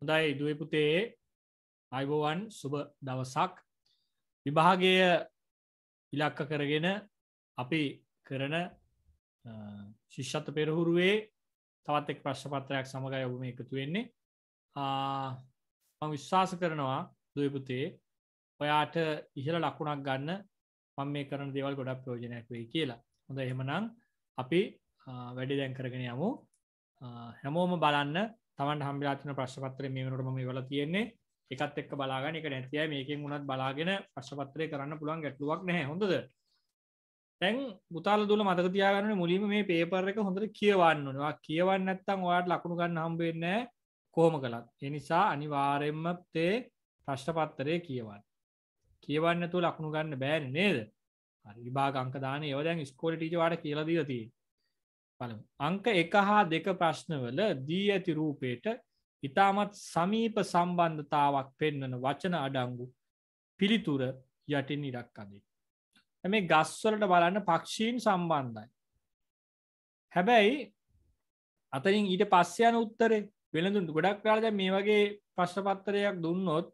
හොඳයි දුවපුතේ අයිබෝවන් සුබ දවසක් විභාගය ඉලක්ක කරගෙන අපි කරන ශිෂ්ෂත පෙරහුරුවේ තවත් එක් ප්‍රශ්පත්‍රයක් සමඟ ඔබම එකතු වෙන්නේ විශ්වාස කරනවා දුවපුතේ ඔයාට ඉහල ලකුණක් ගන්න මම මේ කරන දෙවල් ගොඩක් ප්‍රෝජනයක් වේ කියලා හොඳ එහෙමනම් අපි වැඩි දැන් කරගෙන යමු හැමෝම බලන්න තමන් හම්බිලාතින ප්‍රශ්පත්‍රය මේ වනට ම වල තියෙන්නේ එකත් එක් බලාගන එක නැතිය මේකින් වුණත් බලාගෙන ප්‍රශ්පත්‍රය කරන්න පුළුවන් ගැටලුවක් නැහැ හොඳද තැන් බුතාල දුල මතකතියාගන්න මුලිම මේ පේපර එක හොඳට කියවන්න නවා කියවන්න ඇත්තම් ඔයාට ලකුණු ගන්න හම්බවෙන්න කොහොම කළත් එනිසා අනිවාරෙන්ම තේ ප්‍රශ්ටපත්තරය කියවන්න කියවන්න තු ලක්ුණු ගන්න බෑන නේද විභාගංකදාන ඒවදැන් ස්කෝල ටීජවාට කියලදී තිී පළමු. අංක එක හා දෙක ප්‍රශ්නවල දී ඇති රූපයට ඉතාමත් සමීප සම්බන්ධතාවක් පෙන්නන වචන අඩංගු පිළිතුර යට නිරක් අදේ. මේ ගස්වලට බලන්න පක්ෂීන් සම්බන්ධයි. හැබැයි අතරින් ඊට පස්යන උත්තරේ වෙළඳුන් ගොඩක් කාලද මේ වගේ ප්‍රශ්පත්තරයක් දුන්නොත්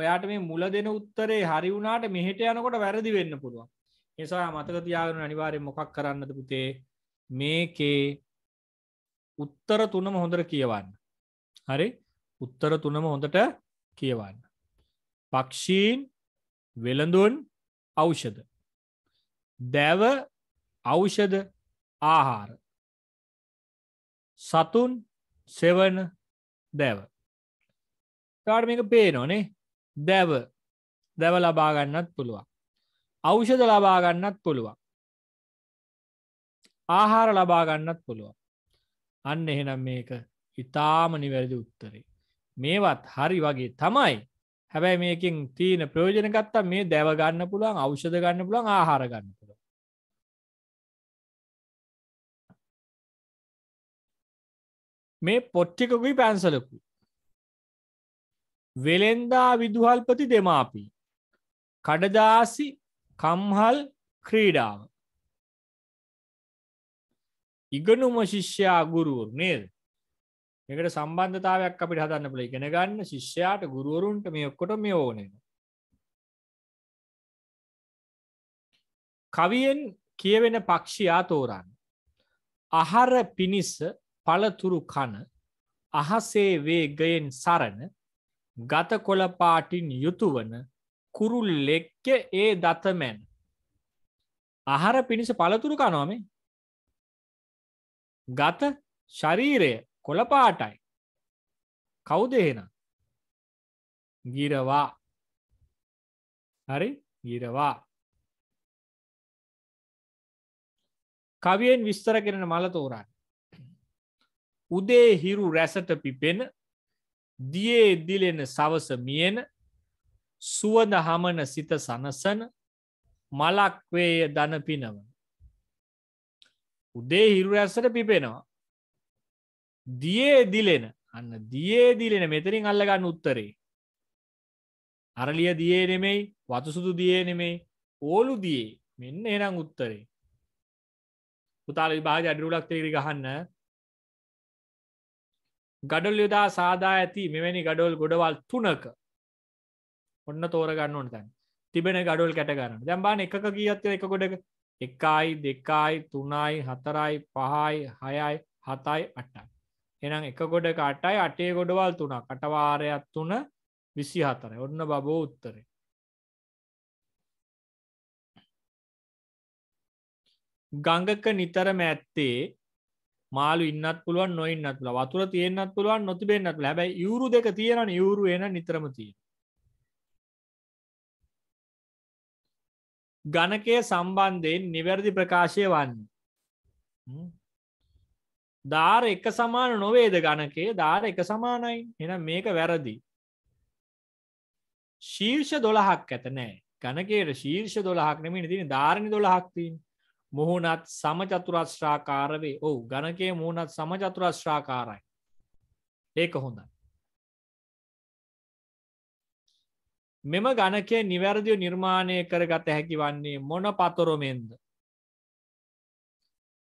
ඔයාට මේ මුල දෙන උත්තරේ හරි වුණට මෙහෙට යනකොට වැරදි වෙන්න පුළුවන්. ඒසා මතක තියාගෙන අනිවාරය මොකක් කරන්නද පුතේ මේකේ උත්තර තුනම හොඳට කියවන්න. හරි උත්තර තුනම හොඳට කියවන්න. පක්ෂීන් වෙළඳුන් අෞෂධ. දැව අෞෂධ ආහාර. සතුන් සෙවන දැව. තාට මේක පේනොනේ දැව දැව ලබාගන්නත් පුළුවන්. අෞෂධ ලබාගන්නත් පුළුවන්. ආහාර ලබාගන්නත් පුළුවන්. අන්න එහෙනම් මේක ඉතාම නිවැරදි උත්තරේ. මේවත් හරි වගේ තමයි හැබැයි මේකින් තියන ප්‍රයෝජනකත්තා මේ දැවගන්න පුළුවන් අෞෂධ ගන්න පුළුවන් ආහාර ගන්න පුළුව මේ පොට්ටිකකුයි පැන්සලකු වෙළෙන්දා විදුහල්පති දෙමාපී කඩදාසි කම්හල් ක්‍රීඩාව ඉගනුම ශිෂ්‍යයා ගුරුවරු නේද එකට සම්බන්ධතාවයක් අපිට හදන්න පුළ ඉගෙන ගන්න ශිෂ්‍යයාට ගුරුවරුන්ට මේ ඔක්කොට මේ ඕන කවියෙන් කියවෙන පක්ෂයා තෝරන්න අහර පිණිස පළතුරු කන අහසේ වේගයෙන් සරණ ගත කොළපාටින් යුතුවන කුරුල් ලෙක්ක ඒ දතමැන් අහර පිණිස පළතුරු කනවාමේ ගත ශරීරය කොළපාටයි කවුදේන ගිරවා හරි ගිරවා කවියෙන් විස්තර කරන මල තෝරන්න උදේ හිරු රැසට පිපෙන දියේ දිලෙන සවස මියන සුවද හමන සිත සනසන මලක්වේය දන පිනවන උදේ හිරුරැස්සට පිපෙනවා දියේ දිලෙන අන්න දියේ දිලෙන මෙතරින් අල්ලගන්න උත්තරේ අරලිය දියේ නෙමෙයි වතුසුදු දියේ නෙමෙයි ඕලු දියේ මෙන්න එනම් උත්තරේ පුතාල විභාග අඩරුලක් තේරි ගහන්න ගඩොල් යොදා සාදා ඇති මෙවැනි ගඩොල් ගොඩවල් තුනක ඔන්න තෝරගන්න ඕන තැන් තිබෙන ගඩොල් කැටගන්න දැම්බාන එක කියත්ව එක ගොඩ එකයි දෙකයි තුනයි හතරයි පහයි හයයි හතයි අටයි. එනම් එක ගොඩක අටයි අටේ ගොඩවල් තුනා කටවාරයක් තුන විසි හතර ඔන්න බබෝ උත්තරේ. ගංගක නිතරම ඇත්තේ මාළු ඉන්නත් පුළුවන් නොයින්නත් පුළ වතුර තියෙන්න්නත් පුළුවන් නොතිබෙන්න්නත් ලැබයි යුරු දෙක තියෙන යුරු එන නිතරම තියෙන ගණකය සම්බන්ධයෙන් නිවැරදි ප්‍රකාශය වන්නේ. ධාර එක සමාන නොවේද ගණකේ ධාර එක සමානයි එන මේක වැරදි. ශීර්ෂ දොළහක් ඇත නෑ ගණකයට ශීර්ෂ දොළහක් නෙම තින ධාරණි දොළහක්තින් මුහුණත් සමචතුරශ්‍රාකාරවේ ඔවු ගණකේ මුහුණත් සමචතුරශ්‍රාකාරයි. ඒක හොඳයි. මෙම ගණකය නිවැරදිව නිර්මාණය කරගත හැකි වන්නේ මොන පතොරොමෙන්ද.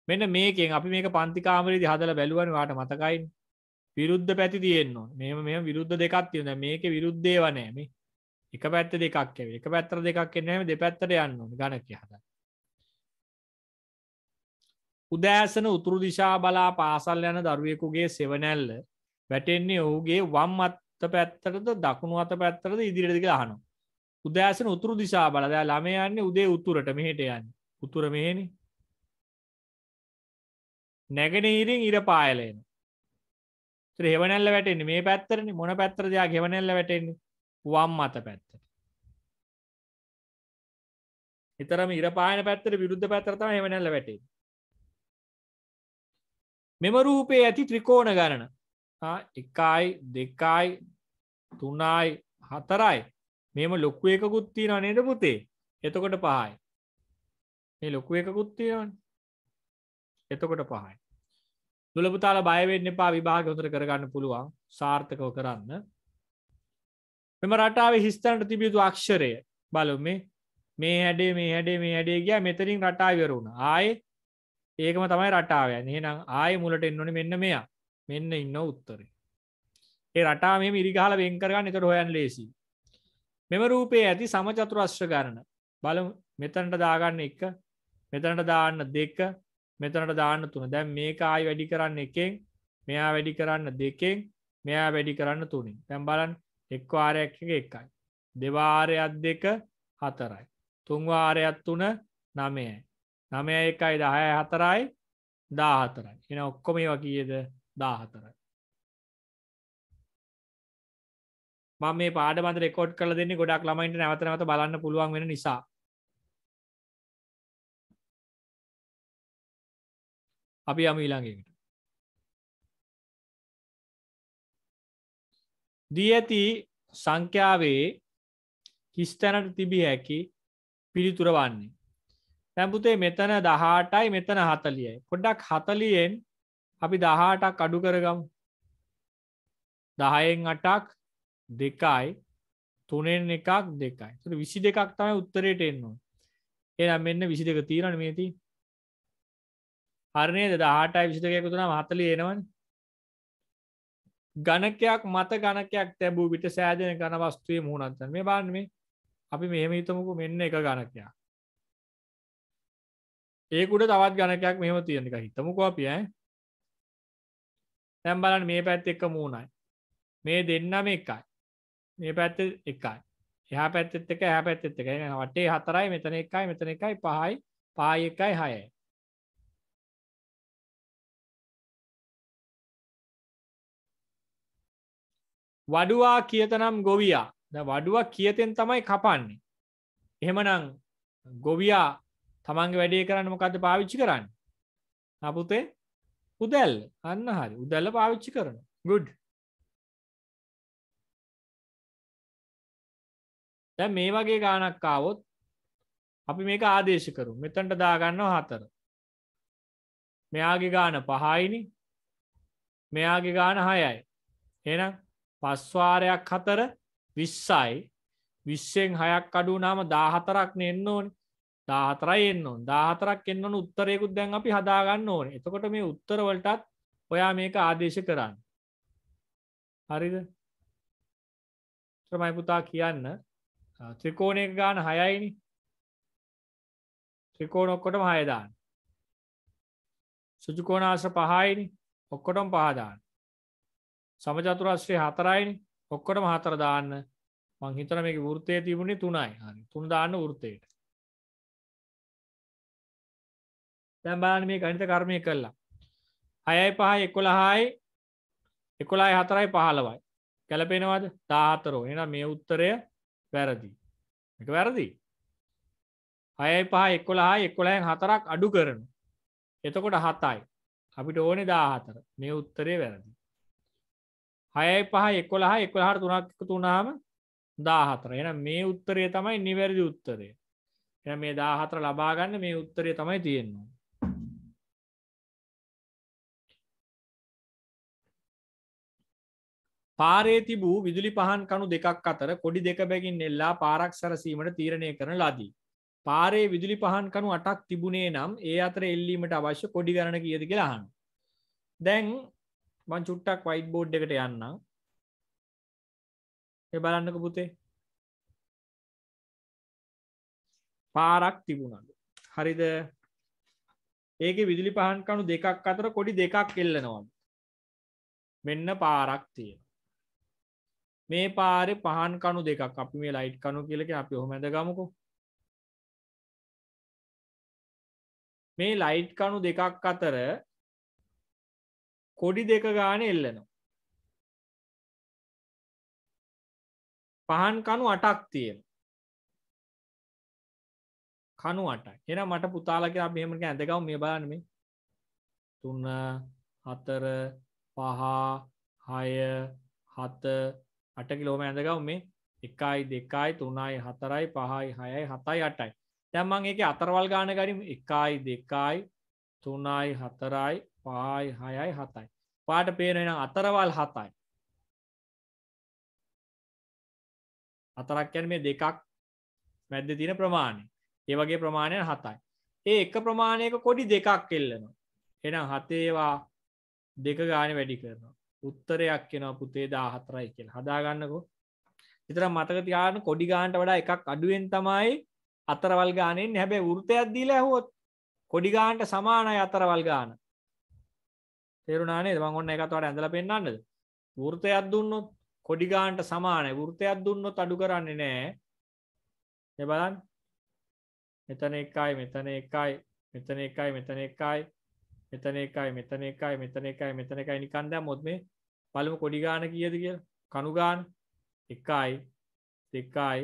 මෙන්න මේකෙන් අපි මේක පන්තිකාමරදි හදල බැලුවන් වාට මතකයින් විරුද්ධ පැති තියෙන්නවා මෙම මෙම විරුද්ධ දෙකක් තියෙන මේක විරුද්ධේ වනෑම එක පැත්ත දෙකක් ඇව එක පැත්තර දෙකක් එන්නම දෙපැත්තර යන්න ගණක හද. උදෑසන උතුරු දිශා බලා පාසල් යන දරුවෙකුගේ සෙවනැල්ල වැටෙන්නේ ඔහුගේ වම්මත් පැත්තරද දකුණු අත පැත්තරද ඉදිරිදික හනු උදෑසන උතුරු දිසා බලදෑ ළමයන්නේ උදේ උතුරට මෙහට යන්න උතුර මෙහෙනි නැගෙනහිරින් ඉර පායලයන හෙවනැල්ල වැටෙන්නේ මේ පැත්තරන මොන පැත්තරදයා ගෙවනැල්ල වැටෙන්නේ වම් අත පැත්තට එතරම ඉරපාන පැත්තර විරුද්ධ පැත්තරතම හෙවනැල්ල වැටේ මෙම රූපේ ඇති ත්‍රිකෝණ ගණන එකයි දෙකයි තුනයි හතරයි මෙම ලොක්කු එකකුත්ති නනයට පුතේ එතකොට පහයි මේ ලොකු එකකුත්තියන් එතකොට පහයි දුළපුතාල බයවෙන්න පා විභාග උතර කරගන්න පුළුවන් සාර්ථකව කරන්න මෙම රටාව හිස්තන්ට තිබියුතු අක්ෂරය බලු මේ මේ හැඩේ මේ හැඩේ මේ හැඩේ ගිය මෙතරින් රටාවරුණ ආය ඒකම තමයි රටාවය නහනම් ආය මුලට එන්නොන මෙන්න මෙයා මෙන්න ඉන්න උත්තරේ ඒ රටා මෙම ඉරිගහල වෙන්කරගන්න එකට හොයන් ලේසි මෙම රූපයේ ඇති සමචතුරශ්‍ර ගණන බල මෙතනට දාගන්න එක මෙතනට දාන්න දෙක මෙතනට දාන්න තුන දැන් මේකායි වැඩි කරන්න එකෙන් මෙයා වැඩි කරන්න දෙකෙන් මෙයා වැඩි කරන්න තුනින් තැම් බලන් එක්වාරයක් එකයි දෙවාරයක් දෙක හතරයි තුන්වාරයක් තුන නමයයි නමය එකයි දහය හතරයි දා හතරයි එන ඔක්කොම වකීද දාහතරයි මම මේ පාඩමත රෙකෝඩ් කල දෙන්න ගොඩක් ළමයින්ට නැවතනවත බලන්න පුළුවන් වෙන නිසා අපි යම ඊළඟට දී ඇති සංඛ්‍යාවේ කිස්තැනට තිබිය හැකි පිළිතුර වන්නේ තැම්පුතේ මෙතන දහටයි මෙතන හතලියයි. කොඩක් හතලියෙන් අපි දහටක් අඩු කරගම් දහයෙන් අටක් දෙකයි තුනෙන් එකක් දෙකයි විසි දෙකක් තමයි උත්තරයට එන්නවා එනම් මෙන්න විසි දෙක තීරණ මේති හරණයද දහටයි විසිදකයකුතුන හතලි එනවන් ගණකයක් මත ගණකයක් තැබූ විට සෑදන ගණ වස්තුවේ මුහුණන්තන් මේ බාන්න මේ අපි මෙහෙම හිතමකු මෙන්න එක ගණකයා ඒකුට තවත් ගණකයක් මෙම තියෙනක හිතමකු අපියයි දැම් බලන්න මේ පැත් එක මූුණයි මේ දෙන්නම එකයි මේ පැත්ත එකයි එහ පැත්තත් එක හැ පැත්තත් එක වටේ හතරයි මෙතන එකයි මෙතන එකයි පහයි පාය එකයි හයයි වඩුවා කියතනම් ගොවියා ද වඩුව කියතෙන් තමයි කපන්නේ එහෙමනං ගොවියා තමන්ගේ වැඩේ කරන්න මොකද පාවිච්චි කරන්න නපුතේ උදැල් අන්න හරි උදැල්ල පාවිච්චි කරන ගුඩ් දැ මේ වගේ ගානක්කාවොත් අපි මේක ආදේශ කරු මෙතන්ට දාගන්නව හතර මෙයාගේ ගාන පහයිනි මෙයාගේ ගාන හයයි එනම් පස්වාරයක් හතර විස්සයි විස්සෙන් හයක් අඩු නාම දාහතරක් නෙන්න ඕනි දාහතරයි එන්න ඕන් දාහතරක් එන්නවන උත්තරයකුත් දැන් අපි හදාගන්න ඕන එතකොට මේ උත්තරවලටත් ඔයා මේක ආදේශ කරන්න හරිද ත්‍රමයි පුතා කියන්න ත්‍රිකෝණය ගාන හයයිනි ත්‍රිකෝණ ඔක්කොටම හයදාන්න සුජුකෝණාශ පහයිනි ඔක්කොටම පහදාන්න සමජතුරශ්‍රය හතරයිනි ඔක්කොටම හතරදාන්න මංහිතර මේ වෘත්තය තිබුණේ තුනයි හරි තුන් දාන්න වෘත්තයට දැම් බාන මේ ගනිත කර්මය කරලා හයයි පහයි එකොළහායි එකොලායි හතරයි පහලවයි කැලපෙනවද තාතරෝ එන මේ උත්තරය වැරදි එක වැරදි හයයි පහ එක්කොලා එක්කොලයෙන් හතරක් අඩු කරනු එතකොට හතයි අපිට ඕනෙ දාහතර මේ උත්තරය වැරදි හයයි පහ එක්කොලා එක්කොහට තුනක් තුනාම දාහතර එන මේ උත්තරය තමයි නිවැරදි උත්තරය එ මේ දාහතර ලබාගන්න මේ උත්තරය තමයි තියෙන්නවා පාරේ තිබූ විදුලි පහන් කණු දෙකක් අතර කොඩි දෙක බැගින් එල්ලා පාරක් සැරසීමට තීරණය කරන ලදී. පාරේ විදුලි පහන් කණු අටක් තිබුණේ නම් ඒ අතර එල්ලීමට අවශ්‍ය කොඩි ගණන කියද කියලාහන්. දැන් මං චුට්ටක් වයිට් බෝඩ් එකට යන්න. ඒ බලන්නක පුතේ. පාරක් තිබුණලු. හරිද ඒක විදුලි පහන් කණු දෙකක් අතර කොඩි දෙකක් එල්ලනවලු. මෙන්න පාරක් තියෙන. මේ පාරෙ පහන් කණු දෙකක් අපි මේ ලයිට් කණු කියලක අපි හොමැද ගමකු මේ ලයිට් කණු දෙකක් අතර කොඩි දෙක ගාන එල්ලනවා පහන් කණු අටක් තියෙන කණු අට එන මට පුතාලක අපිහමක ඇඳකව මේ බානම තුන්න හතර පහ හය හත අට කිලෝම ඇඳගව මේ එකයි දෙකයි තුනයි හතරයි පහයි හයයි හතයි අටයි තැම්මන් එක අතරවල් ගාන ගරිම එකයි දෙකයි තුනයි හතරයි පායි හයයි හතයි පාට පේරෙන අතරවල් හතයි අතරක්යන් මේ දෙකක් මැද්ද තින ප්‍රමාණය ඒවගේ ප්‍රමාණය හතයි ඒ එක ප්‍රමාණයක කොඩි දෙකක් කෙල්ලනවා එනම් හතේවා දෙක ගාන වැඩි කරනවා උත්තරයක් කෙනවා පුතේ දාහතරයි කියෙන හදාගන්නකෝ එතර මතකතියාන කොඩි ගාන්ට වඩා එකක් අඩුවෙන් තමයි අතරවල් ගානෙන් හැබැ වෘතයක් දීල ඇහොත් කොඩිගාන්ට සමානය අතරවල් ගාන තෙරුණනේ දමගොන්න එකත්වට ඇඳල පෙන්න්නන්නද වෘතයක් දුන්නොත් කොඩිගාන්ට සමානය වෘතයක් දුන්නොත් අඩු කරන්නේ නෑ එබලන් මෙතන එකයි මෙතන එකයි මෙතන එකයි මෙතන එකයි මෙතන එකයි මෙතන එකයි මෙතන එකයි මෙතන එකයි නිකන් දැම්මොත් මේ පළමු කොඩි ගාන කීයද කියලා කණු ගාන එකයි දෙකයි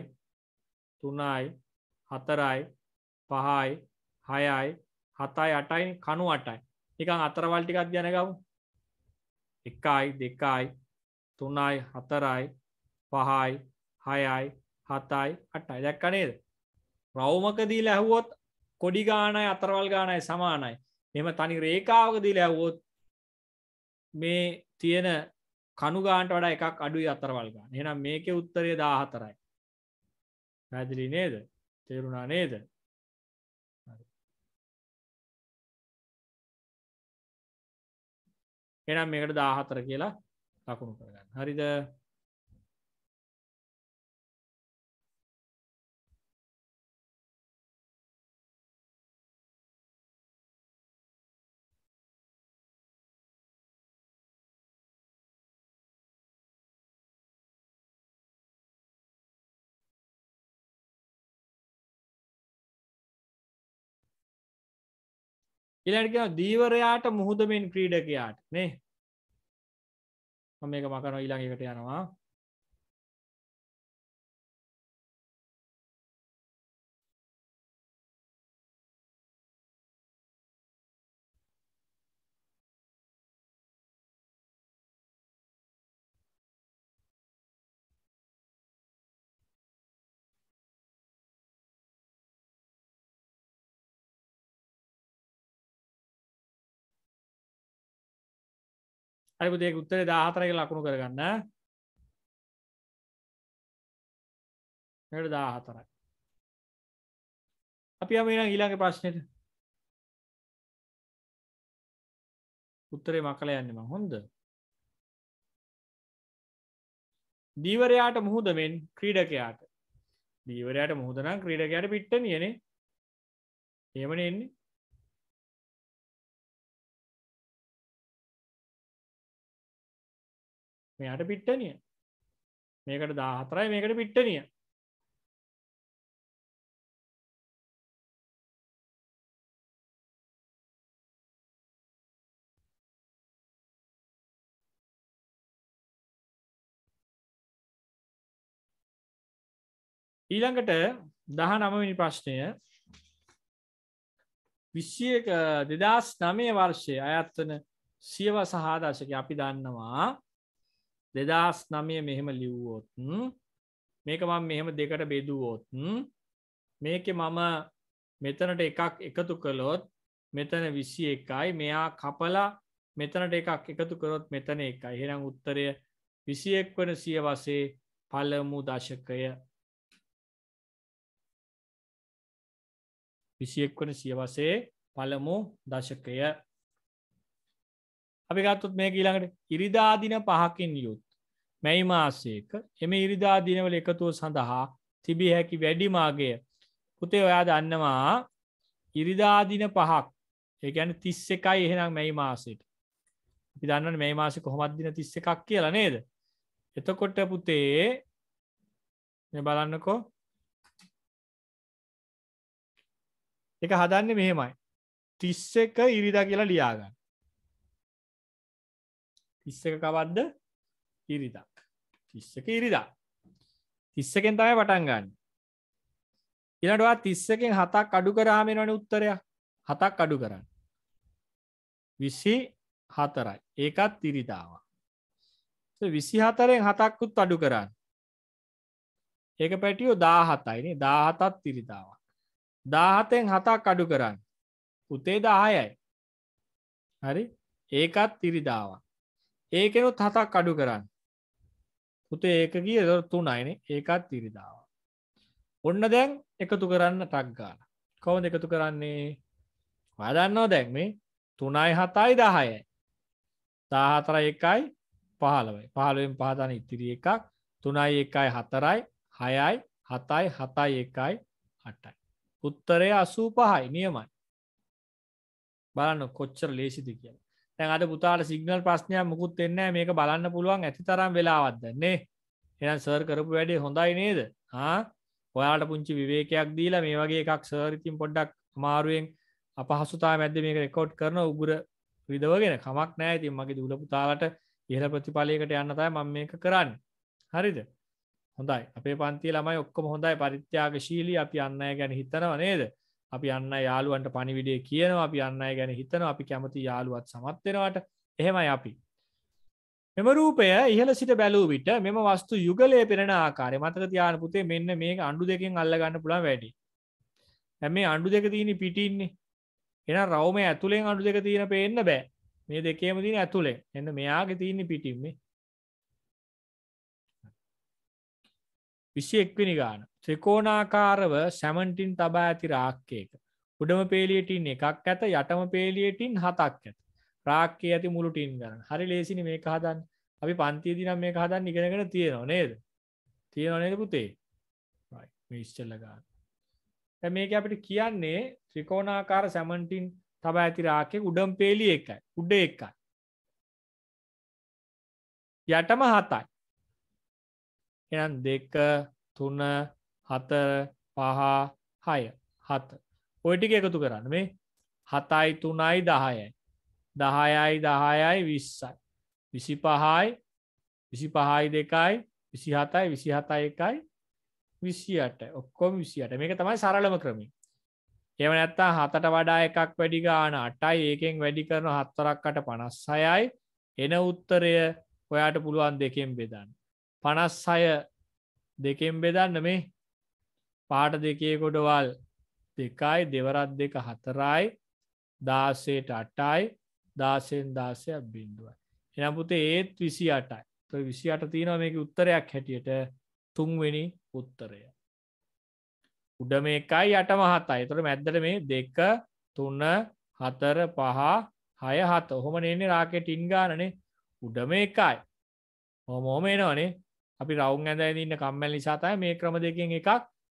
තුනයි හතරයි පහයි හයයි හතයි අටයි කණු අටයි නිකන් අතරවල් ටිකක් ගැනගමු එකයි දෙකයි තුනයි හතරයි පහයි හයයි හතයි අටයි දැක්කනේද රවමක දීල ඇහුවොත් කොඩි ගානයි අතරවල් ගානයි සමානයි මෙම තනි රේකාවක දී ලැවෝත් මේ තියෙන කනුගාන්ට වඩා එකක් අඩුයි අතරවල්ගා එනම් මේක උත්තරය දාහතරයි පැදිලි නේද තේරුණා නේද එනම් මේකට දාහතර කියලා ලකුණු කරගන්න හරිද ඉලට දීවරයාට මුහුදමෙන් ක්‍රීඩකයාට නේ මේක මකන ඊළඟකට යනවා අයිපුතියක උත්තර දාහතරක ලකුණු කරගන්න ට දාහතරයි අපි අම ඊළඟ ප්‍රශ්නයට උත්තරේ මකල යන්නම හොඳ දීවරයාට මුහුද මෙෙන් ක්‍රීඩකයාට දීවරයාට මුහදනම් ක්‍රීඩකයට පිට්ට නියනේ ඒමන එන්නේ මෙයට පිට්ටනිය මේකට දාහතරයි මේකට පිට්ටනිය ඊළඟට දහ නමවිනි ප්‍රශ්නය විශ්ෂයක දෙදස් නමය වර්ෂය අයත්වන සියව සහාදශක අපි දන්නවා දෙදස් නමය මෙහෙම ලිව්වෝත්න් මේක මම මෙහෙම දෙකට බෙදුවෝත්න් මේක මම මෙතනට එකක් එකතු කළොත් මෙතන විශ්ෂ එකයි මෙයා කපලා මෙතනට එකක් එකතු කරොත් මෙතන එකයි හෙනම් උත්තරය විසියෙක් වන සිය වසේ පළමු දශකය විසියෙක් වන සියවසේ පළමු දශකය අපි ගත්තුත් මේ ඊළඟට ඉරිදාදින පහකින් යුත් මැයි මාසයක එම ඉරිදා දිනවල එකතුව සඳහා තිබිය හැකි වැඩිමාගේ පුතේ ඔයා දන්නවා ඉරිදාදින පහක් ඒගැන තිස්ස එකයි එහෙනම් මැයි මාසට අපි දන්න මේ මාසි කොහොමත්දින තිස්ස එකක් කියලා නේද එතකොට පුතේ බලන්නකෝ එක හදන්න මෙහෙමයි තිස්ස එක ඉරිදා කියලා ලියාගන්න තිස්ස එක කවද්ද ඉරිදා තිස්සක ඉරිදා තිස්සකෙන් තමයි පටන්ගන්න ඉනටවා තිස්සකෙන් හතක් අඩු කරාමෙන් වන උත්තරයක් හතක් අඩු කරන්න විසි හතරයි ඒකත් තිරිතාවා විසි හතරෙන් හතක්කුත් අඩු කරන්න ඒක පැටියෝ දාහතයින දාහතත් තිරිතාවක් දාහතෙන් හතක් අඩු කරන්න පුතේ දාහයයි හරි ඒකත් තිරිදාවක් ඒකෙනුත් හතක් අඩු කරන්න පුතේ ඒක ගිය දොර තුනයින ඒකත් ඉරිදාව ඔන්න දැන් එකතු කරන්න ටක්ගාන කවද එකතු කරන්නේ වදන්නවා දැන් මේ තුනයි හතයි දහය දාහතර එකයි පහළවයි පහළුවෙන් පහතන ඉතිරි එකක් තුනයි එකයි හතරයි හයයි හතයි හතයි එකයි හටයි උත්තරය අසූ පහයි නියමයි බලන්න කොච්චර ලේසිද කියලා තැන් අට පුතාට සිගනල් ප්‍රශ්නයක් මුකුත් එන්න මේක බලන්න පුළුවන් ඇති තරම් වෙලාවත්දන්නේ එනම් සර් කරපු වැඩේ හොඳයි නේද ඔයාට පුංචි විවේකයක් දීලා මේ වගේ එකක් සර්තින් පොඩ්ඩක් මාරුවෙන් අපහසුතා මැද මේක රෙකෝඩ් කරන උගුර විදවගෙන කමක් නෑ ඉතින් මගේ දුල පුතාලට ඉහල ප්‍රතිඵලයකට යන්නතයි මම මේක කරන්න හරිද හොඳයි අපේ පන්ති ළමයි ඔක්කොම හොඳයි පරිත්‍යාගශීලී අපි අන්න ගැන හිතනව නේද අපි අන්න යාළුවන්ට පනිවිඩේ කියනවා අපි අන්න ගැන හිතන අපි කැමති යාළුවත් සමත්වෙනවාට එහෙමයි අපි. මෙම රූපය ඉහල සිට බැලූ විට මෙම වස්තු යුගලය පෙනෙන ආකාරය මතක තියාන පුතේ මෙන්න මේ අන්ඩු දෙකෙන් අල්ලගන්න පුළා වැඩි. ඇ මේ අන්ඩු දෙක තියෙන පිටින්නේ එන රවම ඇතුළෙන් අන්ඩු දෙක තියෙන පේන්න බෑ මේ දෙකේම තින ඇතුළේ එන්න මෙයාගේ තියන්නේ පිටිම්මේ විසියෙක්වෙනි ගාන ත්‍රිකෝණාකාරව සැමන්ටින් තබා ඇති රාක්කයක උඩම පේලියටින් එකක් ඇත යටම පේලියටින් හතක් ඇත රාක්කේ ඇති මුළුටින් ගන්න හරි ලේසිනි මේ හදන් අපි පන්තියදි නම් මේ හදන් ඉගෙනගෙන තියෙනවා නේද තියෙන නේද පුතේ මිශ්චල්ල ගාන මේක අපිට කියන්නේ ත්‍රිකෝණාකාර සැමන්ටින් තබා ඇති රාකෙ උඩම් පේලිය එකයි උඩ එකයි යටම හතයි එනම් දෙක තුන හතර පහ හය හත ඔයටික එකතු කරන්න මේ හතයි තුනයි දහයයි දහයයි දහයයි විස්සයි විසි පහයි විසි පහයි දෙකයි විසි හතයි විසි හතයි එකයි විසියට ඔක්කොම විසියට මේක තමයි සරලම ක්‍රමින් එම නැත්තා හතට වඩා එකක් වැඩි ගාන අටයි ඒකෙන් වැඩි කරන හත්තරක්කට පනස් සයයි එන උත්තරය ඔයාට පුළුවන් දෙකෙන් බෙදන්න පනස් සය දෙකෙන් බෙදන්න මේ පාට දෙකේ කොඩවල් දෙකයි දෙවරත් දෙක හතරයි දාසයට අටයි දාසයෙන් දාසයක් බින්දුවයි. එනපුතේ ඒත් විසි අටයි ත විසි අට තියෙනව මේක උත්තරයක් හැටියට තුන්වෙනි උත්තරය. උඩ මේකයි අටම හතයි තොට මැද්දට මේ දෙක තුන්න හතර පහ හය හත ඔහොම නන්නේ රාකෙට ඉන් ගානනේ උඩ මේකයි හොමෝම එනවනේ අපි රවුන් ඇඳයිද ඉන්න කම්මැල් නිසා තමයි මේ ක්‍රම දෙකෙන් එකක්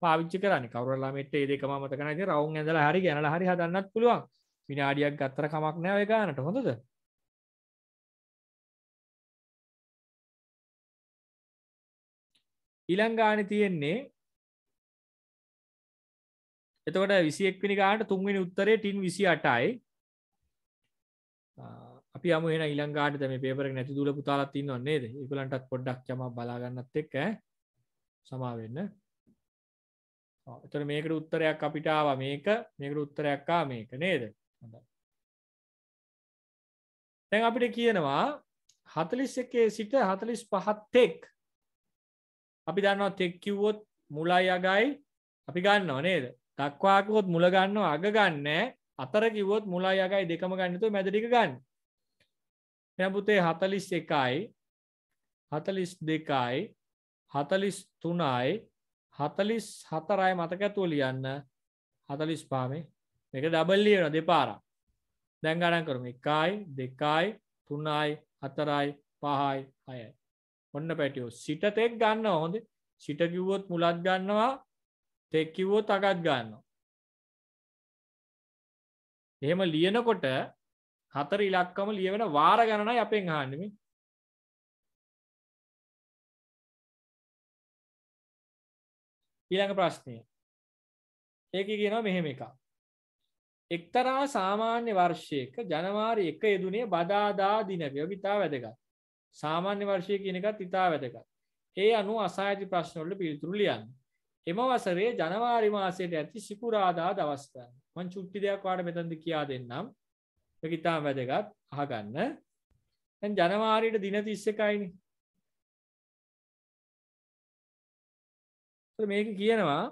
පාවිච්චි කරන්නේ. කවුරු ළමෙට මේ දෙකම මතක නැහැ. ඉතින් රවුන් ඇඳලා හරි ගැනලා හරි හදන්නත් පුළුවන්. විනාඩියක් ගත්තර කමක් නැහැ ඔය ගානට. හොඳද? ඊළඟ ගානේ තියෙන්නේ එතකොට 21 වෙනි ගානට තුන්වෙනි උත්තරේ ටින් 28යි. අපි අම එන ඉළංගාට මේ පේපර නැති දුල පුතාලත්තින්න ඔන්නේද ඉගලන්ටත් පොඩ්ඩක් යම බලාගන්නත් එක්ක සමාවෙන්න එතර මේකට උත්තරයක් අපිටාව මේක මේකට උත්තරයක්කා මේක නේද තැන් අපිට කියනවා හතලිස් එකේ සිට හතලිස් පහත්තෙක් අපි දන්නවා තෙක්කිව්වොත් මුලයි අගයි අපි ගන්නව නේද දක්වාකොත් මුල ගන්නව අග ගන්න අතර කිවොත් මුලා යගයි දෙකම ගන්නතු මැදටික ගන්න එනපුතේ හතලිස් එකයි හතලිස් දෙකයි හතලිස් තුනයි හතලිස් හතරයි මතකඇතුව ලියන්න හතලිස් පාමේ එක ඩබල්ලියන දෙපාර දැන් ගඩන් කරම එකයි දෙකයි තුන්නයි හතරයි පහයි හයයි ඔන්න පැටියෝ සිට තෙක් ගන්න හොඳ සිට කිව්වොත් මුලත් ගන්නවා තෙක්කිව්වෝ තකත් ගන්න එහෙම ලියනකොට හතර ඉලක්කම ලියවෙන වාර ගණනයි අපෙන් හාන්නමි ඊළඟ ප්‍රශ්නය ඒක කියනවා මෙහෙම එක එක්තරා සාමාන්‍ය වර්ෂයක ජනවාරි එක යෙදුනේ බදාදා දිනක යොගිතා වැදගත් සාමාන්‍ය වර්ෂය කියනකත් ඉතා වැදගත් ඒ අනු අසාහිති ප්‍රශ්නොල්ට පිළිතුරු ලියන්න එම වසරේ ජනවාරි මාසයට ඇති සිකුරාදා දවස්ථාන මං චුට්ටි දෙයක් වාට මෙතැද කියා දෙන්නම් ඉතාම වැදගත් අහගන්න ජනවාරයට දින තිස්ස එකයින මේක කියනවා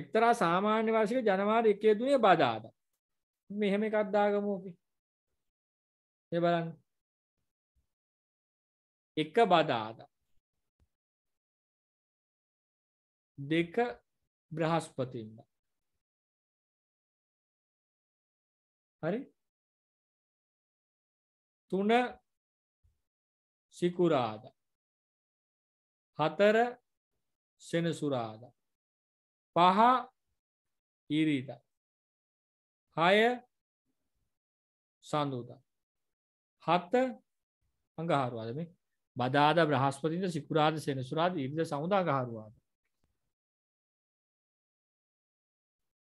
එක්තරා සාමාන්‍ය වර්ෂික ජනවාර එකේ දුනේ බදාද මෙහෙම එකක් දාගමෝපි ඒ බලන්න එක බදාද දෙක බ්‍රහස්පතින්ද හරි තුන සිකුරාද හතර සෙනසුරාද පහ ඉරිද හය සඳුද හත්ත අඟහරුවාද මේ බදාද බ්‍රහස්පතින්ද සිකුරාද සෙනසුරාද ඉරිද සමුදාගහරුවාද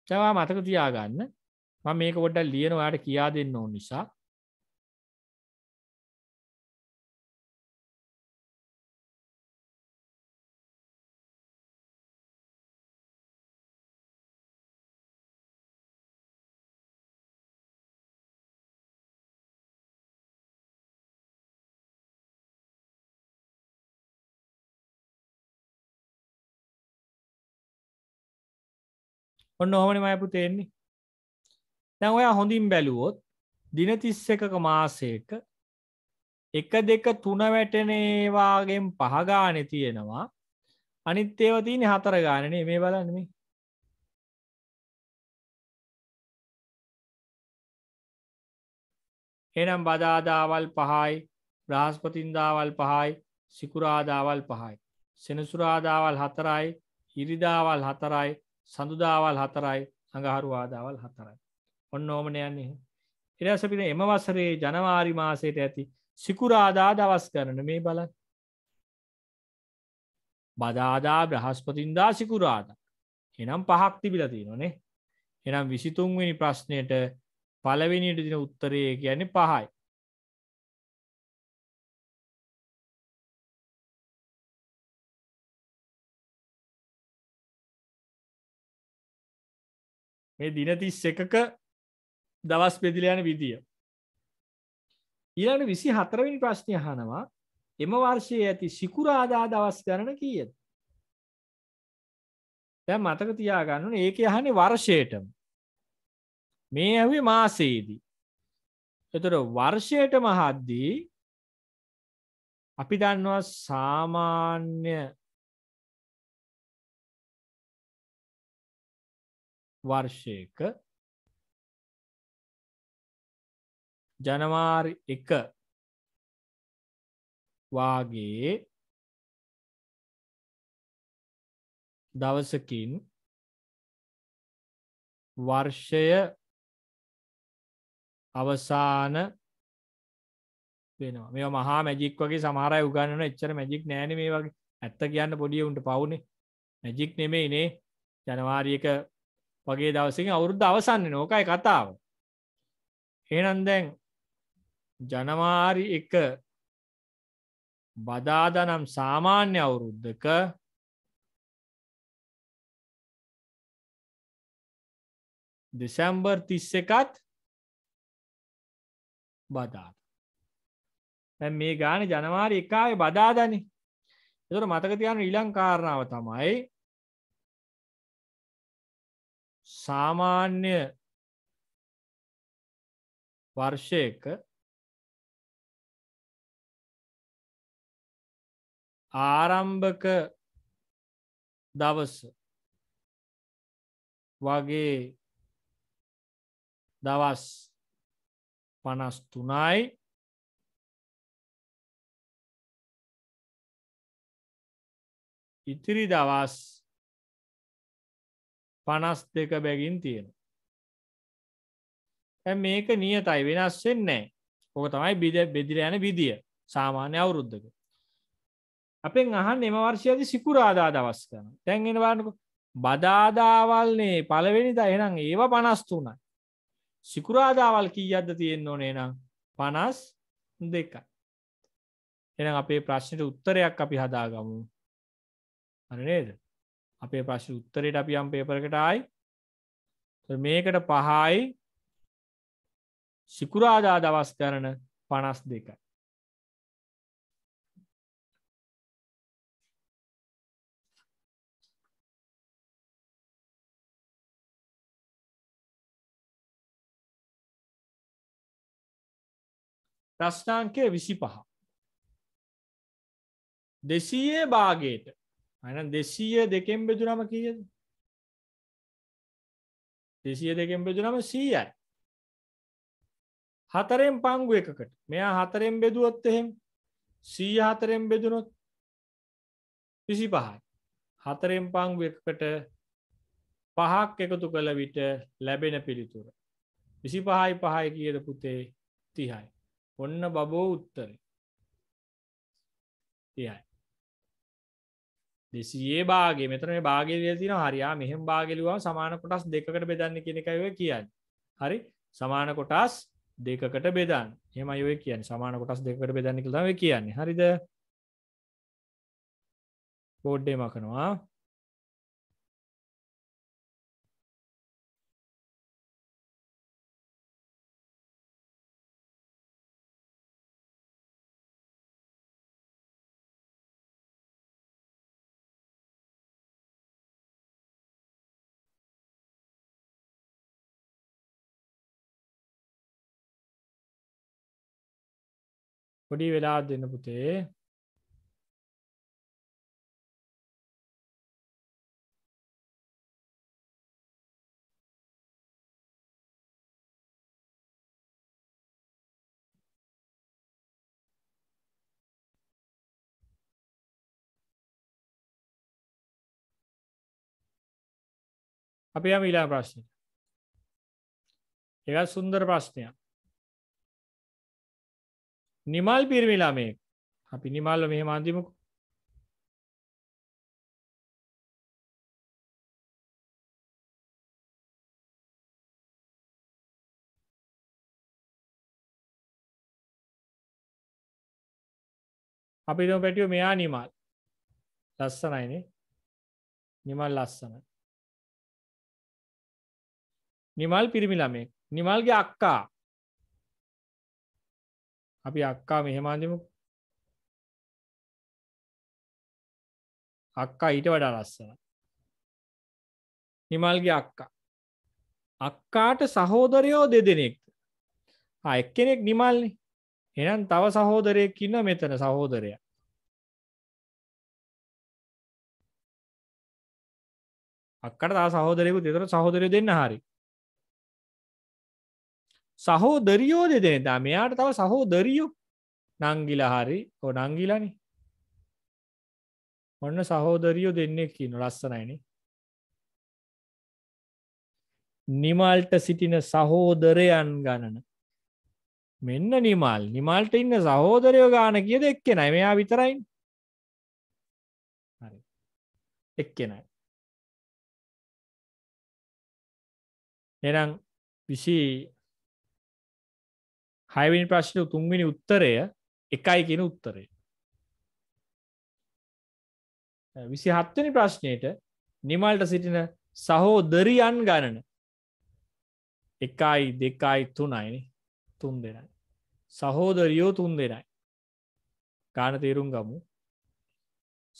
තවා මතක තියාගන්න මම මේක ගොඩ්ඩ ලියන ඔයාට කියා දෙන්න ඕන නිසා ඔන්න ඔහමන මයපුතයෙන්නේ දැන් ඔයා හොඳින් බැලුවොත් දින තිස්ස එකක මාසයක එක දෙක තුන වැටනේවාගෙන් පහගානෙ තියෙනවා අනිත් ඒව තියන හතර ගානනේ මේ බලන්නම එනම් බදාදාවල් පහයි බ්‍රහස්පතින්දාවල් පහයි සිකුරාදාවල් පහයි සෙනසුරාදාවල් හතරයි ඉරිදාවල් හතරයි සඳුදාවල් හතරයි සඟහරුවාදාවල් හතරයි ඔන්න ඕමන යන්නේ එරසපිට එම වසරේ ජනවාරි මාසයට ඇති සිකුරාදා දවස් කරන මේ බල බදාදා බ්‍රහස්පතින්දා සිකුරාද එනම් පහක් තිබිලති නොනේ එනම් විසිතුන්වෙනි ප්‍රශ්නයට පලවෙනිට දින උත්තරය කියන්නේ පහයි මේ දිනතිස් එකක දවස් පෙදිලයන විදිිය. ඊළඟ විසි හතරවිනි ප්‍රශ්නය හනවා එම වර්ෂය ඇති සිකුරාදා දවස් ගණන කීයද. තැ මතක තියාගන්නන ඒක යහනි වර්ෂයටම මේ ඇවේ මාසේදී. එතට වර්ෂයට මහද්දී අපි දන්නවා සාමාන්‍ය වර්ෂයක ජනවාරි එක වාගේ දවසකින් වර්ෂය අවසාන වෙනවා මේ මහා මැජික් වගේ සමහරය උගන්නන එච්චර මැජික් නෑන මේ වගේ ඇත්ත කියන්න පොඩිය උන්ට පවුනේ මැජික් නෙමේ ඉනේ ජනවාරියක වගේ දවසින් අවුරුද්ධ අවසන්න නෝකයි කතාව. ඒනන් දැන් ජනවාරි එක බදාදනම් සාමාන්‍ය අවුරුද්ධක දෙසැම්බර් තිස්ස එකත් බදාද. තැ මේ ගාන ජනවාරි එකාය බදාදනේ එතුර මතක තියන්න ඉලංකාරණාව තමයි සාමාන්‍ය වර්ෂයක ආරම්භක දවස වගේ දවස් පනස්තුනයි ඉතිරි දවස් පනස් දෙක බැගින් තියෙන. මේක නියතයි වෙනස්වෙන් නෑ ඕක තමයි බිද බෙදිර යන විදිිය සාමාන්‍ය අවුරුද්ධක. අපෙන් අහන් එම වර්ෂයද සිකුරාදා දවස් කරන තැන්ගෙනවාන්නක බදාදාවල්නේ පලවෙනිද එනම් ඒවා පනස්තුනයි. සිකුරාදාවල් කී අද තියෙන්න්න ඕනේ නම් පනස් දෙකයි. එනම් අපේ ප්‍රශ්නයට උත්තරයක් අපි හදාගමු අරනේද? අපේ පශ උත්තරයට අපි යම් පේපරකට ආයි මේකට පහයි සිකුරාදා දවස් කරන පනස් දෙකයි ප්‍රශ්නාංකය විසි පහ. දෙසයේ භාගයට අන දෙසීය දෙකෙන් බෙදුනම කියද දෙසිය දෙකෙන් බෙදුනම සීයයි හතරෙන් පංගු එකකට මෙයා හතරෙන් බෙදුවොත් එහෙම සීය හතරෙන් බෙදුනොත් විසි පහයි හතරෙන් පංගු එකකට පහක් එකතු කළ විට ලැබෙන පිළිතුර විසි පහයි පහයි කියද පුතේ තිහයි ඔන්න බබෝ උත්තරේ තියයි දෙසියේ බාගේ මෙතන බාගලිය තින හරියා මෙහම බාගලිවා සමාන කොටස් දෙකට බෙදන්න කෙනෙකව කියන්න. හරි සමාන කොටස් දෙකකට බෙදන් එම යොය කියන්න සමාන කොටස් දෙකට බෙදන්න කළාව කියන්නේ හරිද පෝඩ්ඩේ මකනවා පොඩි වෙලා දෙන්න පුතේ අපි යම ඊලා ප්‍රශ්නයට ඒත් සුන්දර ප්‍රශ්නයක් නිමල් පිරිමිලා මේ අපි නිමල්ල මෙහෙම අන්දිමකු අපි ද පැටියෝ මෙයා නිමල් ලස්සනයිනේ නිමල් ලස්සන නිමල් පිරිමිලමේ නිමල්ගේ අක්කා අපි අක්කා මෙහෙමාදමු අක්කා ඊට වඩා ලස්සන නිමල්ගේ අක්කා අක්කාට සහෝදරයෝ දෙදෙනෙක් එක්කෙනෙක් නිමල්න්නේ එනම් තව සහෝදරයක් ඉන්න මෙතන සහෝදරය අක්කට තා සහෝදරයකු තෙතර සහෝදරය දෙන්න හරි සහෝ දරියෝ දෙදෙනතා මෙයාට තව සහෝ දරියෝ නංගිල හරි හෝ නංගිලනි ඔන්න සහෝදරියෝ දෙන්නෙක් කියන ලස්සනයින නිමල්ට සිටින සහෝදරයන් ගණන මෙන්න නිමල් නිමල්ට ඉන්න සහෝදරයෝ ගාන කියද එක්කෙනයි මෙයා විතරයින් එක්කෙනයි එනම් විසි හයවිනි ප්‍රශ්න තුන්වෙනි උත්තරය එකයි කියෙන උත්තරය විසි හත්වනි ප්‍රශ්නයට නිමල්ට සිටින සහෝදරියන් ගණන එකයි දෙකයි තුනයිනි තුන් දෙනයි සහෝදරියෝ තුන් දෙනයි ගාන තේරුම් ගමු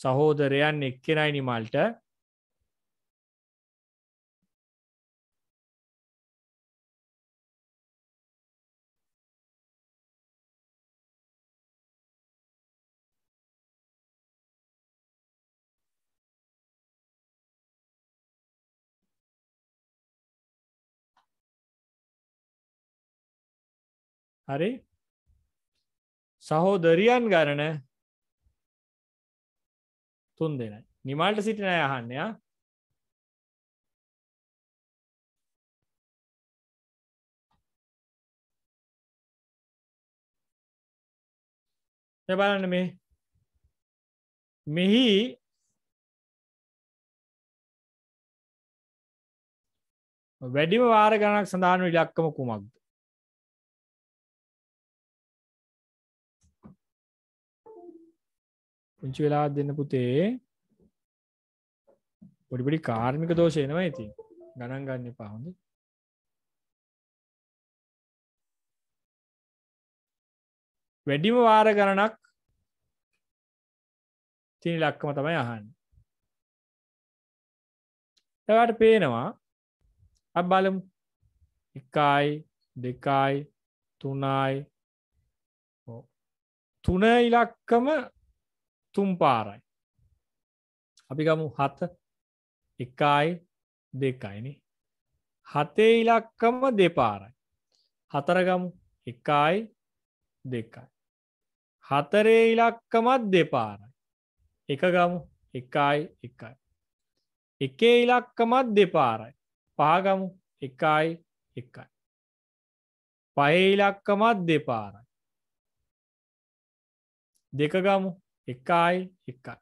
සහෝදරයන් එක්කෙනයි නිමල්ට හරි සහෝදරියන් ගණන තුන් දෙනයි නිමල්ට සිටින යහන්නයා බලන්න මේ මෙහි වැඩිම වාර ගණක් සඳහන් ඉලක්කම කුමක්ද පුංචි වෙලා දෙන්න පුතේ පොඩිපඩි කාර්මික දෝෂයනවා ඉතින් ගණන් ගන්න පහොඳ වැඩිම වාර ගණනක් තිනි ලක්කම තමයි අහන් තවට පේනවා අ බලමු එකයි දෙකයි තුනයි තුන ඉලක්කම තුම් පාරයි අපි ගමු හත එකයි දෙකයිනි හතේ ඉලක්කම දෙපාරයි හතරගමු එකයි දෙකයි හතරේ ඉලක්කමත් දෙපාරයි එකගමු එකයි එකයි එකේ ඉලක්කමත් දෙපාරයි පාගමු එකයි එකයි පහේ ඉලක්කමත් දෙපාරයි දෙකගමු එකයි එකයි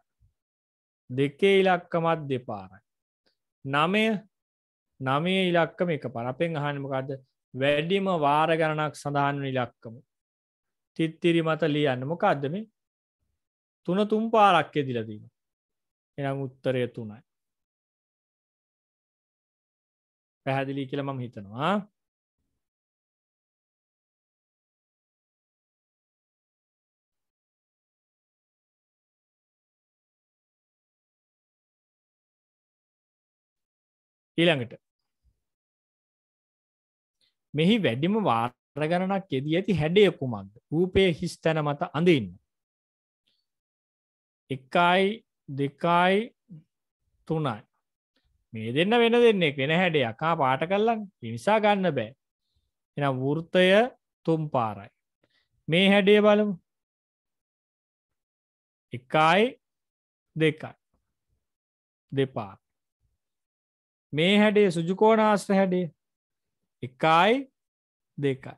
දෙකේ ඉලක්කමත් දෙපාරයි නමය නමේ ඉලක්කම එක පර අපෙන් අහන්මකක්ද වැඩිම වාර ගණනක් සඳහන් ඉලක්කම තිත්තිරි මත ලියන්න මොකක්ද මේ තුන තුම් පාරක්්‍ය දිලදීම එනම් උත්තරය තුනයි පැහැදිලි කියලමම් හිතනවා ඊළඟට මෙහි වැඩිම වාර්ගණනක් ෙදී ඇති හැඩය කුමක්ද රූපය හිස් තැන මත අඳන්න එකයි දෙකයි තුනයි මේ දෙන්න වෙන දෙන්නේ වෙන හැඩ යකා පාට කල්ලන් පිනිසා ගන්න බෑ එන වෘර්තය තුම් පාරයි මේ හැඩේ බලමු එකයි දෙකයි දෙපා මේ හැඩේ සුජුකෝනාශ්‍ර හැඩේ එකයි දෙකයි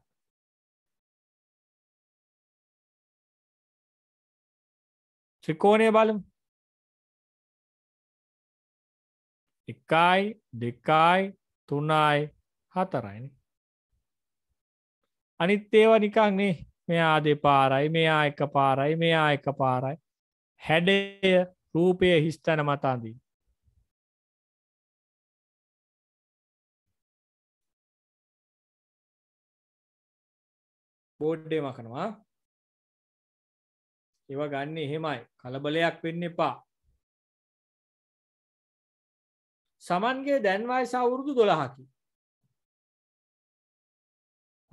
ත්‍රිකෝණය බලමු එකයි දෙකයි තුනයි හතරයින අනිත් ඒවා නිකංනේ මෙයා දෙ පාරයි මෙයා එක පාරයි මෙයා එක පාරයි හැඩය රූපය හිස්තැන මතාදී බෝඩ්ඩේ මකනවා ඒව ගන්න එහෙමයි කලබලයක් වෙන්න එපා සමන්ගේ දැන්වයි සවුරුදු දොළහකි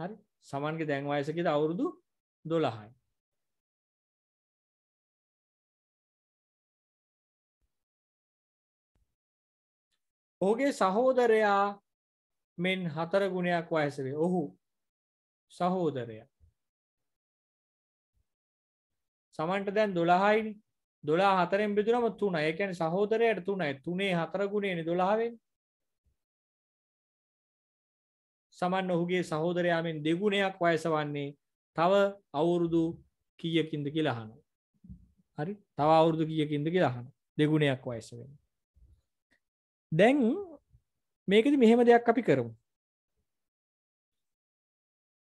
හරි සමන්ගේ දැන්වයසකද අවුරුදු දොළහයි ඔහුගේ සහෝදරයා මෙන් හතර ගුණයක් වයසවේ ඔහු සහෝදරයා සමන්ට දැන් දොළහයින් දොලා හතරෙන් බිදුරම තුන ඒකැන සහෝදරයට තුනයි තුනේ හතරගුණේන දොලාවෙන් සමන් ඔහුගේ සහෝදරයාමෙන් දෙගුණයක් වයස වන්නේ තව අවුරුදු කියකින්ද කියලාහන හරි තව අවුරුදු කියකින්ද කියලාහන දෙගුණයක් වයස වෙන දැන් මේකද මෙහෙම දෙයක් අපි කරමු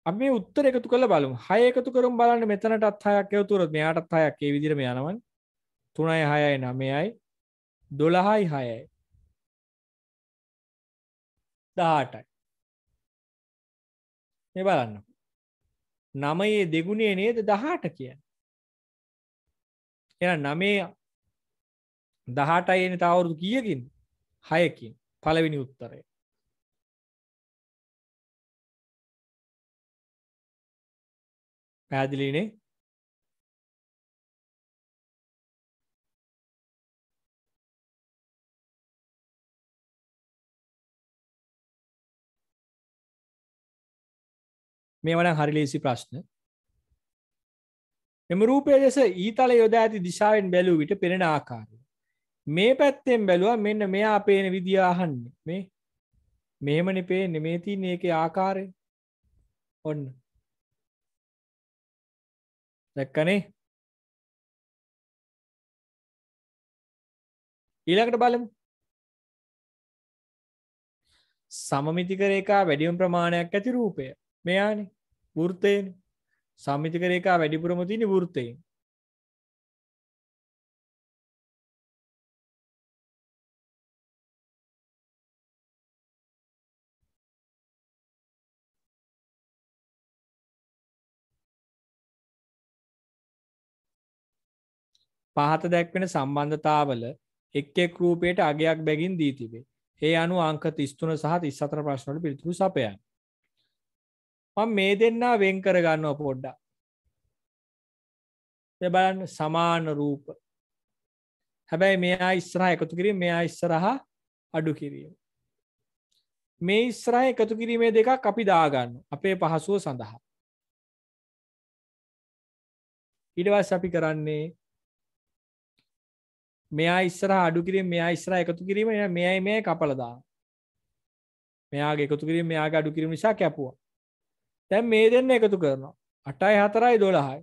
අප මේ උත්තර එකතු කළ බලමු හය එකතු කරම් බලන්න මෙතනට අත්හයක් යවතුරත් මෙයාටත් හයක් ඒ විදිරම යනවන් තුනයි හයයි නමයයි දොළහයි හයයි දාටයි මේ බලන්න නමයේ දෙගුණේ නේද දහට කියන්න එ නමේ දහටයින තවුරුදු කියකින් හයකින් පලවෙනි උත්තරය පැදිලිනේ මේ වන හරි ලේසි ප්‍රශ්න මෙම රූපය දෙෙස ඊතල යොදා ඇති දිශාවෙන් බැලූ විට පෙනෙන ආකාරය මේ පැත්තෙන් බැලුව මෙන්න මෙයා පේන විදිහාහන්න මේ මෙහෙමනි පේ නෙමේතින් ඒක ආකාරය ඔන්න දැක්කනේ ඊළඟට බලමු සමමිතික රේකා වැඩියම් ප්‍රමාණයක් ඇති රූපය මෙයානේ වෘත්තයෙන් සමිතික රේකා වැඩිපුරම තියනි වෘත්තයෙන් පහත දැක්වෙන සම්බන්ධතාවල එක් එක් රූපයට අගයක් බැගින් දී තිබේ. ඒ අනු අංක 33 සහ 34 ප්‍රශ්නවල පිළිතුරු සපයන්න. මම මේ දෙන්නා වෙන් කර ගන්නව පොඩ්ඩක්. දැන් බලන්න සමාන රූප. හැබැයි මෙයා ඉස්සරහා එකතු කිරීම මෙයා ඉස්සරහා අඩු කිරීම. මේ ඉස්සරහා එකතු කිරීමේ දෙකක් අපි දාගන්න අපේ පහසුව සඳහා. ඊට පස්සේ අපි කරන්නේ මෙයා ඉස්සර අඩු කිරීම මෙයා ඉස්සර එකතු කිරීම මෙයයි මේ කපලදා මෙයාගේ එකතු කිරීම මෙයාගේ අඩු කිරීම නිසා කැපුවා තැන් මේ දෙන්න එකතු කරනවා අටයි හතරයි දොළහයි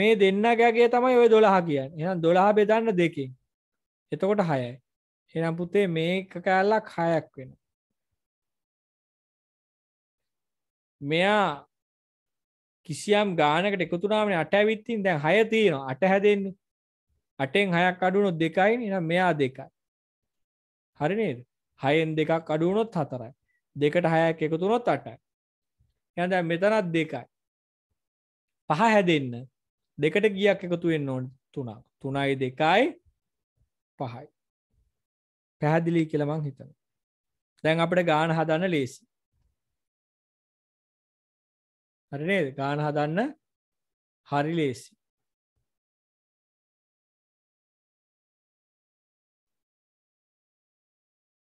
මේ දෙන්න ගෑගේ තමයි ඔය දොළහ කියන්න එනම් දොළහ බෙදන්න දෙකින් එතකොට හයයි එනම් පුතේ මේක කෑල්ලක් හයක් වෙන මෙයා කිසියම් ගානකට එකතුනාමන අටැවිත්තින් දැන් හය තියෙනවා අට හැදෙන්නේ අටෙන් හයක් අඩුවනොත් දෙකයි නම් මෙයා දෙකයි හරි නේද හයෙන් දෙකක් අඩුවනොත් හතරයි දෙකට හයක් එකතුනොත් අටයි යද මෙතනත් දෙකයි පහ හැදෙන්න දෙකට ගියක් එකතු වෙන්න ඕන තුනක් තුනයි දෙකයි පහයි පැහැදිලි කියලමං හිතන දැන් අපට ගාන හදන්න ලේසි හරිනේ ගාන හදන්න හරි ලේසි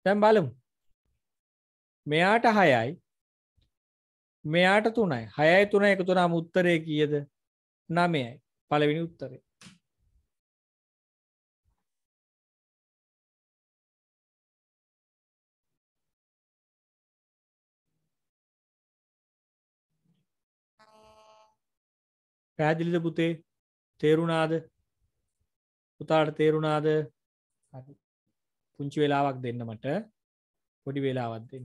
දැන් බලමු. මෙයාට 6යි. මෙයාට 3යි. 6යි 3 එකතු වුණාම උත්තරේ කීයද? 9යි. පළවෙනි උත්තරේ. පැහැදිලිද පුතේ? තේරුණාද? පුතාට තේරුණාද? හරි. පුංචි වෙලාවක් දෙන්නමට පොඩි වෙලාවත් දෙන්න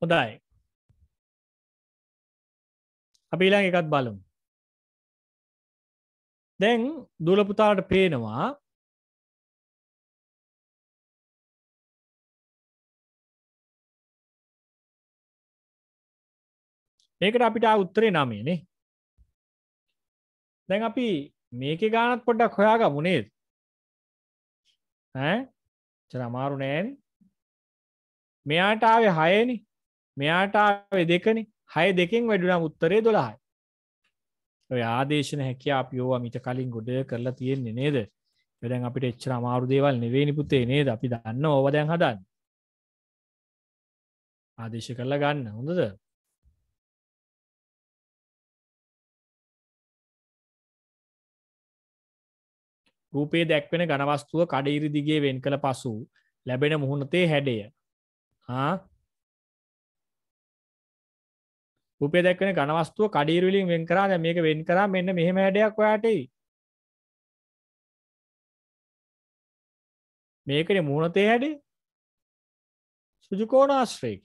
හොඳයි අපිලා එකත් බලමු දැන් දුලපුතාට පේනවා මේකට අපිට උත්තරේ නමේනේ දැන් අපි මේක ගානත් පොඩ්ඩක් හොයා ගමුණේද චර අමාරු නෑන් මෙයාට ආවේ හයනි මෙයාටාව දෙකන හය දෙකෙන් වැඩුනම් උත්තරේ දොලායි ඔය ආදේශන හැකයා අපියෝවා මිට කලින් ගොඩ කරලා තියෙන්නේ නේද වැඩැන් අපිට එච්චර අමාරු දේවල් නෙවේනි පුතේ නේද අපි දන්න ඕවදැන් හදන් ආදේශ කරලා ගන්න හොඳද රූපේ දැක්වෙන ගනවස්තුව කඩඉරි දිගේ වෙන් කළ පසු ලැබෙන මුහුණතේ හැඩය හා රුපය දැක්වන ගනවස්තුව කඩීරුවලින් වෙන් කරා දැ මේක වෙන් කරා මෙන්න මෙහෙම හැඩයක් ඔයාටයි මේකට මූුණතේ හැඩි සුජුකෝනාශ්‍රයකි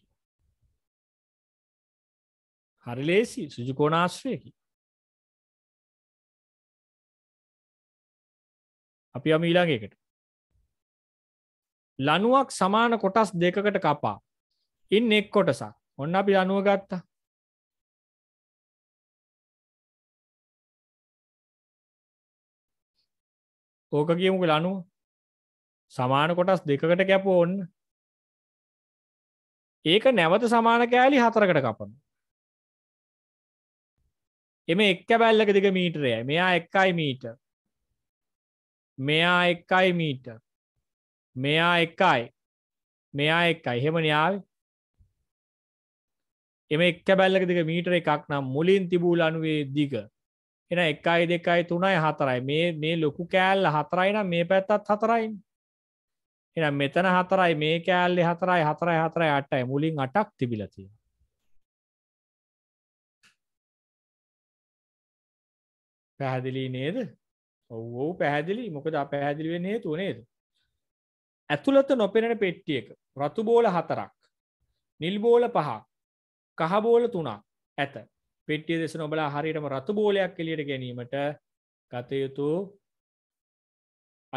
හරිලේසි සුජුකෝනාශ්‍රයකි අපි අම ඊළඟකට ලනුවක් සමාන කොටස් දෙකකට කපා ඉන් එක් කොටසක් ඔන්න අපි අනුව ගත්තා ඕක කියමුක ලනු සමාන කොටස් දෙකකට කැප ඔන්න ඒක නැවත සමාන කෑලි හතරකට කපන එම එක්ක බැල්ලක දෙක මීටරය මෙයා එක්කයි මීට මෙයා එක්කයි මීට මෙයා එක්කයි මෙයා එක්කයි හෙම න්යාව එම එක්ක බැල්ලක දෙක මීටර එකක් නම් මුලින් තිබූල අනුවේ දිග එන එකයි දෙකයි තුනයි හතරයි මේ මේ ලොකු කෑල්ල හතරයින මේ පැත්තත් හතරයි එ මෙතන හතරයි මේ කෑල්ලෙ හතරයි හතරයි හතරයි අටයි මුලින් අටක් තිබිලතිය පැහැදිලි නේද ඔවෝ පැහැදිලි මොකද පැහැදිලිවෙන් හේතු නේද ඇතුළත නොපෙනෙන පෙට්ටියක රතුබෝල හතරක් නිල්බෝල පහක් කහබෝල තුනක් ඇත පෙට්ටිය දෙස නොබලා හරියටම රතු බෝලයක් එලියට ගැනීමට ගතයුතු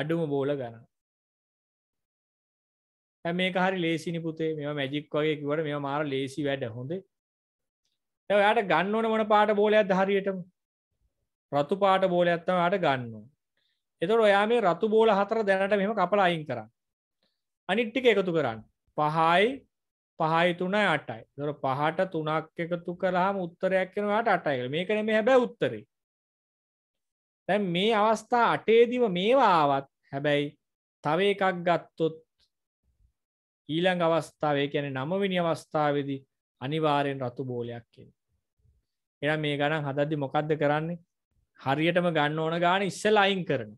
අඩුම බෝල ගණන. ඇ මේ හරි ලේසිනි පුතේ මෙම මැජික් වගේ කිවට මෙ මාර ලේසි වැඩ හොඳේ ඇයට ගන්න ඕන මොන පාට බෝලයක් හරියටම රතු පාට බෝලයක්ත්තම යට ගන්නවා. එතොට ඔයා මේ රතු බෝල හතර දැනට මෙම කපල අයින් කරන්න. අනිට්ටික එකතු කරන්න පහයි පහයි තුනයි අටයි දොර පහට තුනක් එකතු කරහම උත්තරයක් කෙනවාට අටයි මේකන මේ හැබැ උත්තරේ තැන් මේ අවස්ථා අටේදිව මේවාවත් හැබැයි තව එකක් ගත්තොත් ඊළඟ අවස්ථාවේ කියැන නමවිනි අවස්ථාවදි අනිවාරයෙන් රතු බෝලයක්ෙන් එ මේ ගණන් හදදි මොකක්ද කරන්නේ හරියටම ගන්න ඕන ගාන ඉස්සල අයින් කරන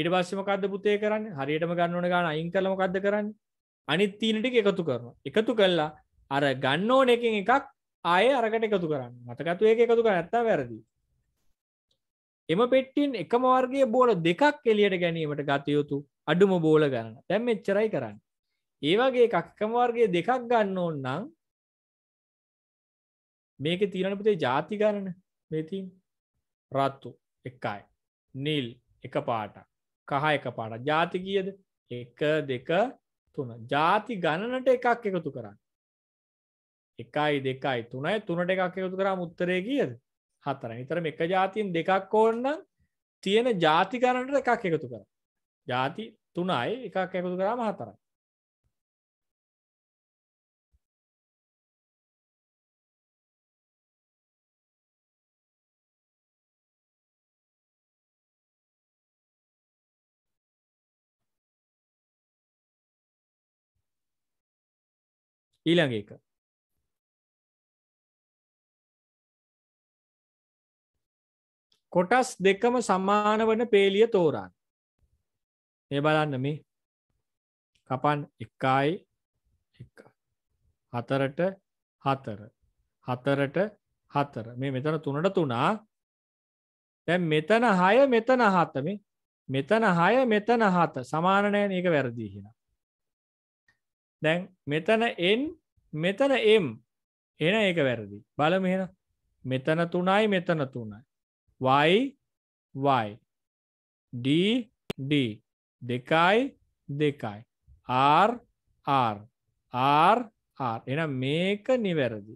ඉට පස්සමකක්ද පුතේ කරන්න හරියටම ගන්න ඕන ගාන අයින් කරමකක්ද කරන්නේ අනිත් තීනටික එකතු කරන එකතු කල්ලා අර ගන්න ඕන එකින් එකක් ආය අරකට එකතු කරන්න මතකතු ඒක එකතු කර ඇත්තා වැරදි එම පෙට්ටින් එකම වර්ගේ බෝල දෙකක් එලියට ගැනීමට ගතයුතු අඩුම බෝල ගන්න තැම් එච්චරයි කරන්න ඒවාගේ එකක්කම වර්ගේ දෙකක් ගන්න ඕන්නම් මේක තීරණපතේ ජාති ගණන මෙතින් රත්තු එකයි නිල් එක පාට කහ එක පාට ජාති කියද එක දෙක තුන ජාති ගණනට එකක් එකතු කරන්න එකයි දෙකයි තුනයි තුනට එකක් එකතු කරා මුත්තරය කියද හතර නිතර එක ජාතින් දෙකක් ඕන්න තියෙන ජාති ගණනට එකක් එකතු කර ජාති තුනයි එකක් එකතු කරාම හතරයි ඊළඟ එක කොටස් දෙකම සම්මාන වන පේලිය තෝරන් ඒ බලන්න මේ කපන් එකයි හතරට හතර හතරට හතර මේ මෙතන තුනට තුනා තැන් මෙතන හය මෙතන හතම මෙතන හය මෙතන හත සමානනය ඒක වැරදිී හිෙන දැන් මෙතන එන් මෙතන එම් එන ඒක වැරදි බල මෙහෙන මෙතන තුනයි මෙතන තුනයි වයි ඩ දෙකයි දෙකයි ආර් එන මේක නිවැරදි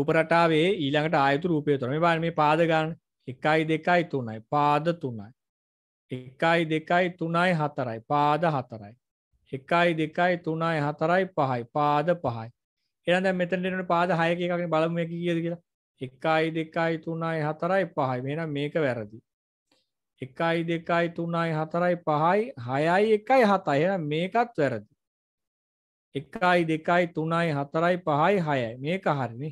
උපරටාවේ ඊළඟට ආයුතු රූපය තුන මේ බාන මේ පාදගන්න එකයි දෙකයි තුනයි පාද තුනයි එකයි දෙකයි තුනයි හතරයි පාද හතරයි එකයි දෙකයි තුනයි හතරයි පහයි පාද පහයි එනද මෙතැටට පාද හයක එකකින් බලම එක කියද කියලා එකයි දෙකයි තුනයි හතරයි පහයි වෙනම් මේක වැරදි එකයි දෙකයි තුනයි හතරයි පහයි හයයි එකයි හතයි මේකත් වැරදි එකයි දෙකයි තුනයි හතරයි පහයි හයයි මේක හරිනි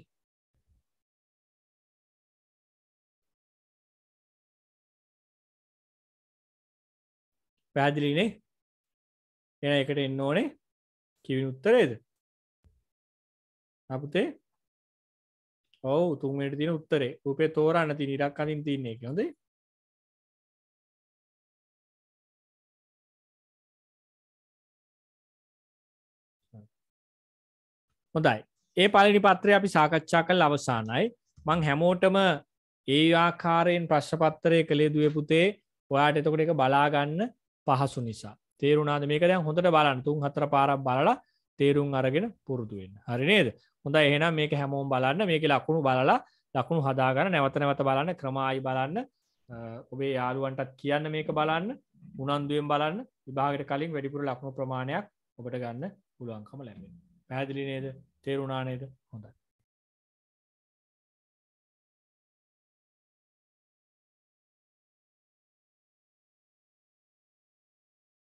පැදිලිනේ එන එකට එන්න ඕනේ කිවින් උත්තරේද අපතේ ඔව තුන්ට තින උත්තරේ උපේ තෝරන්න ති නිරක් අතින් තින්නේ හොද හොඳයි ඒ පලනි පත්‍රය අපි සාකච්ඡා කල් අවසානයි මං හැමෝටම ඒ ආකාරයෙන් ප්‍රශ්පත්තරය කළේ දුව පුතේ ඔයාට එතකොට එක බලාගන්න පහසු නිසා තේරුණාද මේක දැන් හොඳට බලන්න තුන් හතර පාරක් බලලා තේරුම් අරගෙන පුරුදුවෙන් හරිනේද හොඳ එහෙනම් මේක හැමෝම් බලන්න මේක ලකුණු බලලා ලකුණු හදාගන්න නැවත නැවත බලන්න ක්‍රමයි බලන්න ඔබේ යාළුවන්ටත් කියන්න මේක බලන්න උනන්දුවෙන් බලන්න විභාගට කලින් වැඩිපුර ලක්ුණු ප්‍රමාණයක් ඔබට ගන්න පුළුවන්කම ලැබෙන පැදිලි නේද තේරුණා නේද